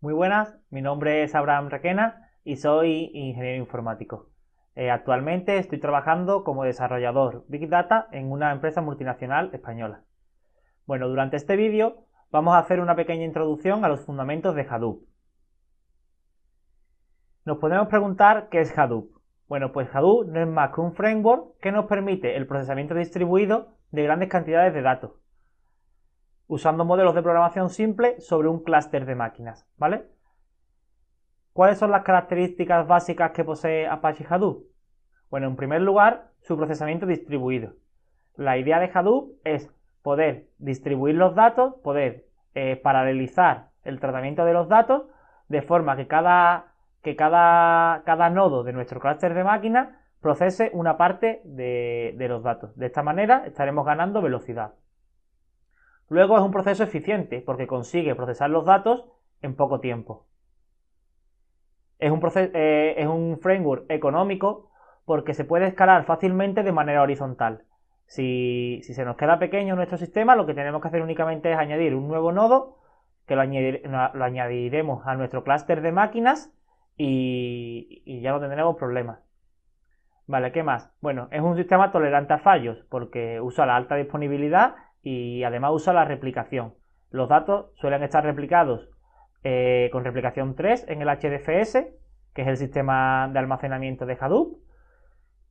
Muy buenas, mi nombre es Abraham Requena y soy ingeniero informático. Eh, actualmente estoy trabajando como desarrollador Big Data en una empresa multinacional española. Bueno, durante este vídeo vamos a hacer una pequeña introducción a los fundamentos de Hadoop. Nos podemos preguntar qué es Hadoop. Bueno, pues Hadoop no es más que un framework que nos permite el procesamiento distribuido de grandes cantidades de datos usando modelos de programación simple sobre un clúster de máquinas, ¿vale? ¿Cuáles son las características básicas que posee Apache Hadoop? Bueno, en primer lugar, su procesamiento distribuido. La idea de Hadoop es poder distribuir los datos, poder eh, paralelizar el tratamiento de los datos de forma que cada, que cada, nodo de nuestro clúster de máquinas procese una parte de los datos. De esta manera estaremos ganando velocidad. Luego es un proceso eficiente porque consigue procesar los datos en poco tiempo. Es un, eh, es un framework económico porque se puede escalar fácilmente de manera horizontal. Si, se nos queda pequeño nuestro sistema, lo que tenemos que hacer únicamente es añadir un nuevo nodo que lo, añadiremos a nuestro clúster de máquinas y, y ya no tendremos problemas. Vale, ¿qué más? Bueno, es un sistema tolerante a fallos porque usa la alta disponibilidad y además usa la replicación. Los datos suelen estar replicados eh, con replicación 3 en el HDFS, que es el sistema de almacenamiento de Hadoop,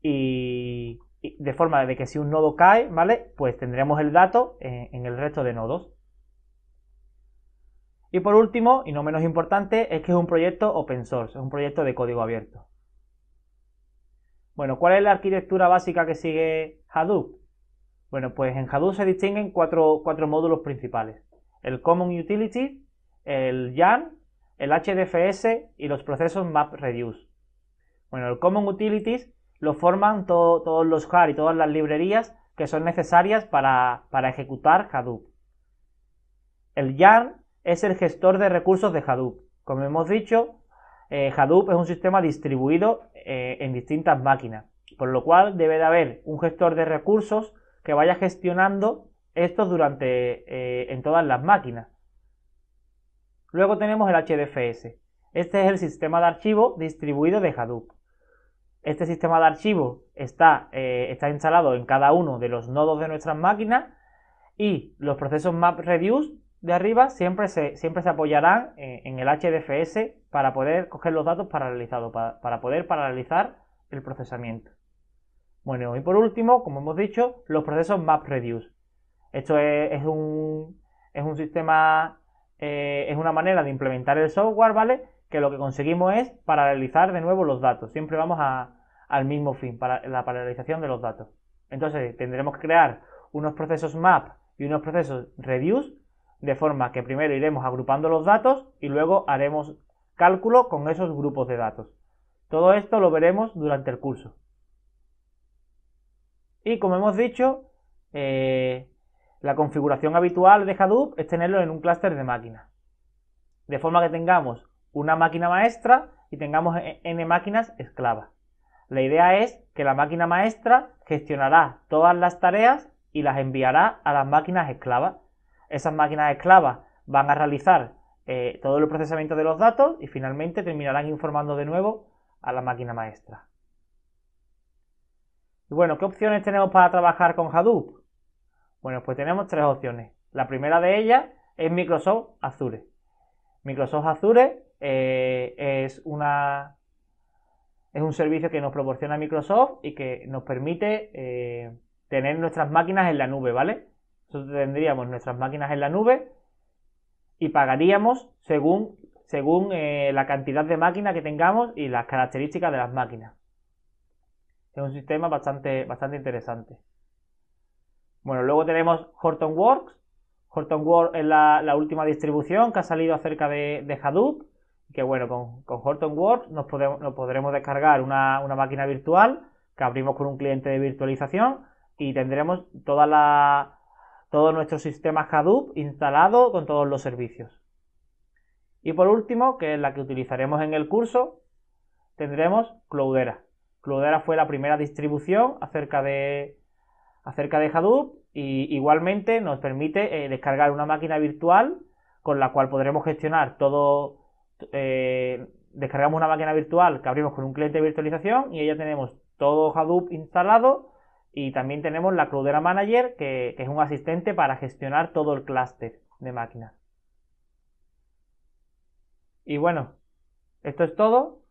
y, de forma de que si un nodo cae, ¿vale? Pues tendremos el dato en el resto de nodos. Y por último, y no menos importante, es que es un proyecto open source, es un proyecto de código abierto. Bueno, ¿cuál es la arquitectura básica que sigue Hadoop? Bueno, pues en Hadoop se distinguen cuatro, cuatro módulos principales. El Common Utility, el YARN, el HDFS y los procesos MapReduce. Bueno, el Common Utilities lo forman todos los JAR y todas las librerías que son necesarias para, ejecutar Hadoop. El YARN es el gestor de recursos de Hadoop. Como hemos dicho, eh, Hadoop es un sistema distribuido eh, en distintas máquinas, por lo cual debe de haber un gestor de recursos que vaya gestionando estos durante eh, en todas las máquinas. Luego tenemos el HDFS. Este es el sistema de archivo distribuido de Hadoop. Este sistema de archivo está, eh, está instalado en cada uno de los nodos de nuestras máquinas y los procesos MapReduce de arriba siempre se, siempre se apoyarán en, el HDFS para poder coger los datos paralizados para, poder paralizar el procesamiento. Bueno, y por último, como hemos dicho, los procesos MapReduce. Esto es, un, es un sistema, eh, es una manera de implementar el software, ¿vale? Que lo que conseguimos es paralelizar de nuevo los datos. Siempre vamos al mismo fin, para la paralelización de los datos. Entonces, tendremos que crear unos procesos map y unos procesos reduce, de forma que primero iremos agrupando los datos y luego haremos cálculo con esos grupos de datos. Todo esto lo veremos durante el curso. Y como hemos dicho, eh, la configuración habitual de Hadoop es tenerlo en un clúster de máquinas. De forma que tengamos una máquina maestra y tengamos e, n máquinas esclavas. La idea es que la máquina maestra gestionará todas las tareas y las enviará a las máquinas esclavas. Esas máquinas esclavas van a realizar eh, todo el procesamiento de los datos y finalmente terminarán informando de nuevo a la máquina maestra bueno, ¿qué opciones tenemos para trabajar con Hadoop? Bueno, pues tenemos tres opciones. La primera de ellas es Microsoft Azure. Microsoft Azure eh, es, una, es un servicio que nos proporciona Microsoft y que nos permite eh, tener nuestras máquinas en la nube, ¿vale? Nosotros tendríamos nuestras máquinas en la nube y pagaríamos según, según eh, la cantidad de máquinas que tengamos y las características de las máquinas. Es un sistema bastante, bastante interesante. Bueno, luego tenemos Hortonworks. Hortonworks es la, última distribución que ha salido acerca de, Hadoop. Que bueno, con, con Hortonworks nos, podemos, podremos descargar una, máquina virtual que abrimos con un cliente de virtualización y tendremos todo nuestro sistema Hadoop instalado con todos los servicios. Y por último, que es la que utilizaremos en el curso, tendremos Cloudera. Cloudera fue la primera distribución acerca de, acerca de Hadoop y igualmente nos permite eh, descargar una máquina virtual con la cual podremos gestionar todo. Eh, descargamos una máquina virtual que abrimos con un cliente de virtualización y ella ya tenemos todo Hadoop instalado y también tenemos la Cloudera Manager que es un asistente para gestionar todo el clúster de máquinas. Y bueno, esto es todo.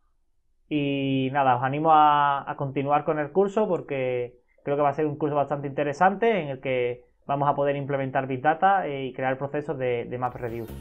Y nada, os animo a, a continuar con el curso porque creo que va a ser un curso bastante interesante en el que vamos a poder implementar Big Data eh, y crear procesos de, de MapReduce.